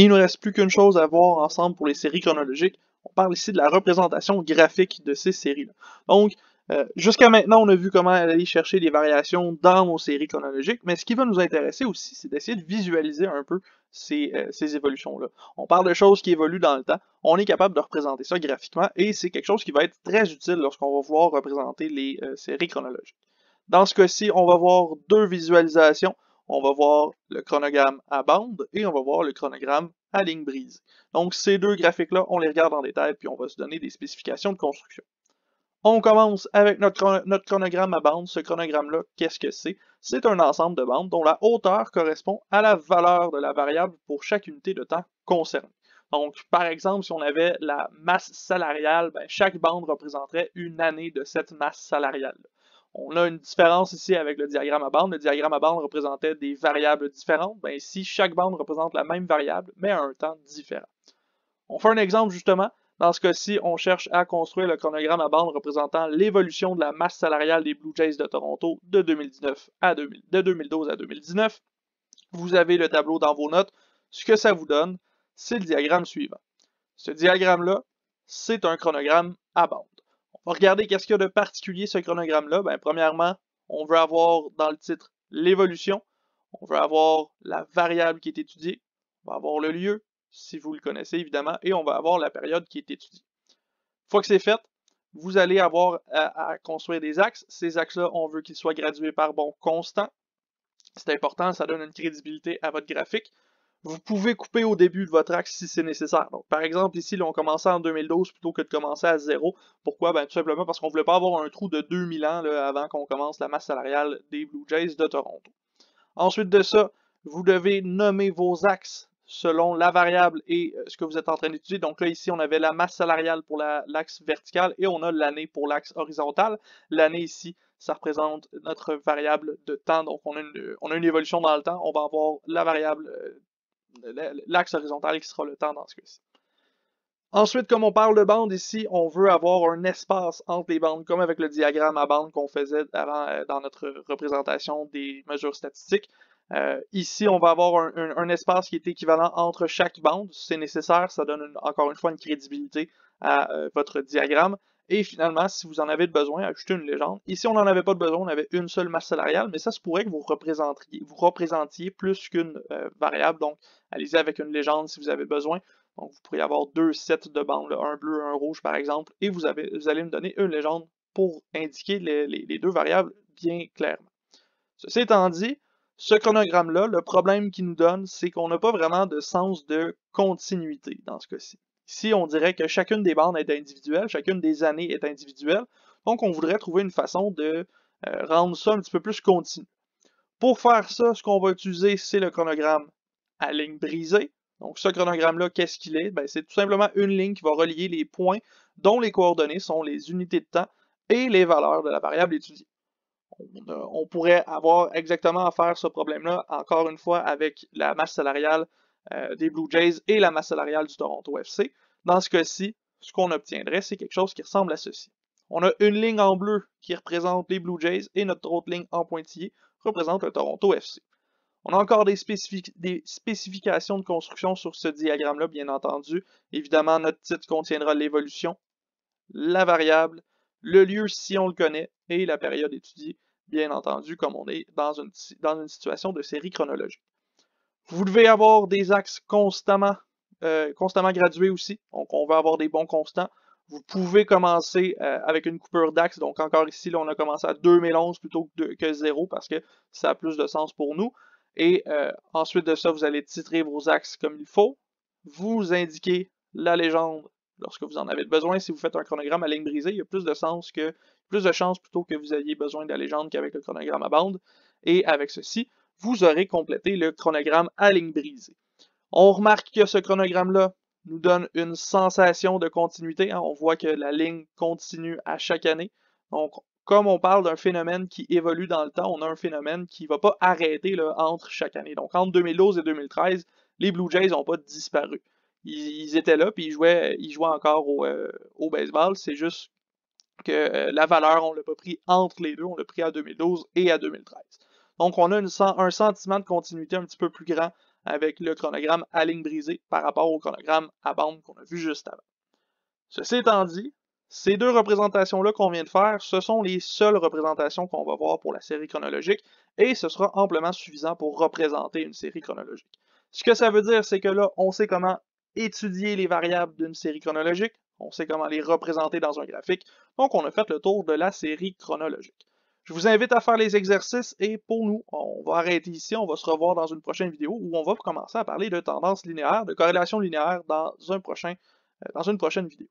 Il ne nous reste plus qu'une chose à voir ensemble pour les séries chronologiques. On parle ici de la représentation graphique de ces séries-là. Donc, euh, jusqu'à maintenant, on a vu comment aller chercher des variations dans nos séries chronologiques, mais ce qui va nous intéresser aussi, c'est d'essayer de visualiser un peu euh, ces, évolutions-là. On parle de choses qui évoluent dans le temps, on est capable de représenter ça graphiquement, et c'est quelque chose qui va être très utile lorsqu'on va vouloir représenter les euh, séries chronologiques. Dans ce cas-ci, on va voir deux visualisations. On va voir le chronogramme à bande et on va voir le chronogramme à ligne brise. Donc ces deux graphiques-là, on les regarde en détail, puis on va se donner des spécifications de construction. On commence avec notre, notre chronogramme à bande. Ce chronogramme-là, qu'est-ce que c'est? C'est un ensemble de bandes dont la hauteur correspond à la valeur de la variable pour chaque unité de temps concernée. Donc, par exemple, si on avait la masse salariale, ben, chaque bande représenterait une année de cette masse salariale. -là. On a une différence ici avec le diagramme à bande. Le diagramme à bande représentait des variables différentes. Ben ici, chaque bande représente la même variable, mais à un temps différent. On fait un exemple justement. Dans ce cas-ci, on cherche à construire le chronogramme à bande représentant l'évolution de la masse salariale des Blue Jays de Toronto de, à 2012 à 2019. Vous avez le tableau dans vos notes. Ce que ça vous donne, c'est le diagramme suivant. Ce diagramme-là, c'est un chronogramme à bande. On va regarder qu'est-ce qu'il y a de particulier ce chronogramme-là. Ben, premièrement, on veut avoir dans le titre l'évolution. On veut avoir la variable qui est étudiée. On va avoir le lieu, si vous le connaissez évidemment, et on va avoir la période qui est étudiée. Une fois que c'est fait, vous allez avoir à, construire des axes. Ces axes-là, on veut qu'ils soient gradués par bon constant. C'est important, ça donne une crédibilité à votre graphique. Vous pouvez couper au début de votre axe si c'est nécessaire. par exemple, ici, on commençait en 2012 plutôt que de commencer à zéro. Pourquoi? Ben, tout simplement parce qu'on ne voulait pas avoir un trou de 2000 ans avant qu'on commence la masse salariale des Blue Jays de Toronto. Ensuite de ça, vous devez nommer vos axes selon la variable et euh, ce que vous êtes en train d'étudier. Donc là, ici, on avait la masse salariale pour l'axe vertical et on a l'année pour l'axe horizontal. L'année ici, ça représente notre variable de temps. Donc on a, une, euh, on a, une, évolution dans le temps. On va avoir la variable euh, l'axe horizontal qui sera le temps dans ce cas-ci. Ensuite, comme on parle de bandes ici, on veut avoir un espace entre les bandes, comme avec le diagramme à bandes qu'on faisait avant euh, dans notre représentation des mesures statistiques. Euh, ici, on va avoir un, espace qui est équivalent entre chaque bande. C'est nécessaire, ça donne encore une fois une crédibilité à euh, votre diagramme. Et finalement, si vous en avez besoin, ajoutez une légende. Ici, on n'en avait pas besoin, on avait une seule masse salariale, mais ça se pourrait que vous représentiez, plus qu'une euh, variable. Donc, allez-y avec une légende si vous avez besoin. Donc, vous pourriez avoir deux sets de bandes, un bleu, un rouge par exemple, et vous, allez me donner une légende pour indiquer les deux variables bien clairement. Ceci étant dit, ce chronogramme-là, le problème qu'il nous donne, c'est qu'on n'a pas vraiment de sens de continuité dans ce cas-ci. Ici, on dirait que chacune des bandes est individuelle, chacune des années est individuelle. Donc, on voudrait trouver une façon de euh, rendre ça un petit peu plus continu. Pour faire ça, ce qu'on va utiliser, c'est le chronogramme à ligne brisée. Donc, ce chronogramme-là, qu'est-ce qu'il est? Ben, c'est tout simplement une ligne qui va relier les points dont les coordonnées sont les unités de temps et les valeurs de la variable étudiée. on euh, pourrait avoir exactement à faire ce problème-là, encore une fois, avec la masse salariale euh, des Blue Jays et la masse salariale du Toronto FC. Dans ce cas-ci, ce qu'on obtiendrait, c'est quelque chose qui ressemble à ceci. On a une ligne en bleu qui représente les Blue Jays et notre autre ligne en pointillé représente le Toronto FC. On a encore des, spécifications de construction sur ce diagramme-là, bien entendu. Évidemment, notre titre contiendra l'évolution, la variable, le lieu si on le connaît et la période étudiée, bien entendu, comme on est dans une situation de série chronologique. Vous devez avoir des axes constamment, euh, constamment gradués aussi. Donc, on veut avoir des bons constants. Vous pouvez commencer euh, avec une coupure d'axe. Donc, encore ici, là, on a commencé à 2011 plutôt que, 0 parce que ça a plus de sens pour nous. Et euh, ensuite de ça, vous allez titrer vos axes comme il faut. Vous indiquez la légende lorsque vous en avez besoin. Si vous faites un chronogramme à ligne brisée, il y a plus de sens que plus de chances plutôt que vous ayez besoin de la légende qu'avec le chronogramme à bande. Et avec ceci, vous aurez complété le chronogramme à ligne brisée. On remarque que ce chronogramme-là nous donne une sensation de continuité. Hein. On voit que la ligne continue à chaque année. Donc, comme on parle d'un phénomène qui évolue dans le temps, on a un phénomène qui ne va pas arrêter entre chaque année. Donc, entre 2012 et 2013, les Blue Jays n'ont pas disparu. Ils, étaient là, puis ils jouaient, encore euh, au, baseball. C'est juste que euh, la valeur, on ne l'a pas pris entre les deux, on l'a pris à 2012 et à 2013. Donc, on a un sentiment de continuité un petit peu plus grand avec le chronogramme à ligne brisée par rapport au chronogramme à bande qu'on a vu juste avant. Ceci étant dit, ces deux représentations-là qu'on vient de faire, ce sont les seules représentations qu'on va voir pour la série chronologique, et ce sera amplement suffisant pour représenter une série chronologique. Ce que ça veut dire, c'est que là, on sait comment étudier les variables d'une série chronologique, on sait comment les représenter dans un graphique, donc on a fait le tour de la série chronologique. Je vous invite à faire les exercices et pour nous, on va arrêter ici. On va se revoir dans une prochaine vidéo où on va commencer à parler de tendance linéaire, de corrélation linéaire dans, un prochain, euh, dans une prochaine vidéo.